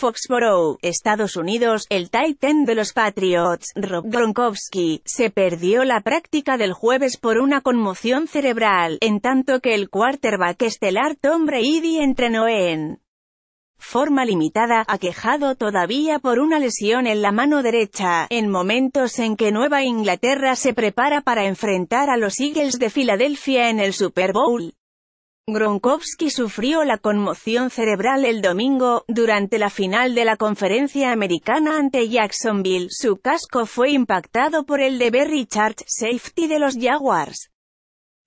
Foxborough, Estados Unidos, el Titan de los Patriots, Rob Gronkowski, se perdió la práctica del jueves por una conmoción cerebral, en tanto que el quarterback estelar Tom Brady entrenó en forma limitada, aquejado todavía por una lesión en la mano derecha, en momentos en que Nueva Inglaterra se prepara para enfrentar a los Eagles de Filadelfia en el Super Bowl. Gronkowski sufrió la conmoción cerebral el domingo, durante la final de la conferencia americana ante Jacksonville. Su casco fue impactado por el de Berry Church, safety de los Jaguars.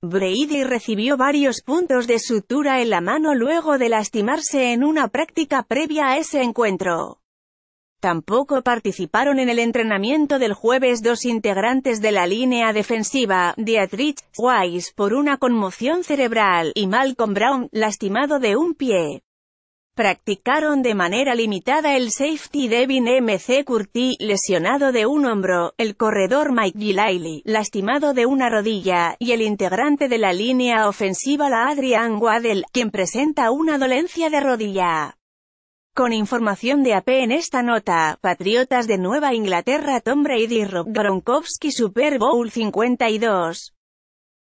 Brady recibió varios puntos de sutura en la mano luego de lastimarse en una práctica previa a ese encuentro. Tampoco participaron en el entrenamiento del jueves dos integrantes de la línea defensiva, Dietrich Weiss por una conmoción cerebral y Malcolm Brown, lastimado de un pie. Practicaron de manera limitada el safety Devin MC Curti, lesionado de un hombro, el corredor Mike Gilliley, lastimado de una rodilla, y el integrante de la línea ofensiva la Adrian Waddell, quien presenta una dolencia de rodilla. Con información de AP en esta nota, Patriotas de Nueva Inglaterra Tom Brady Rob Gronkowski Super Bowl 52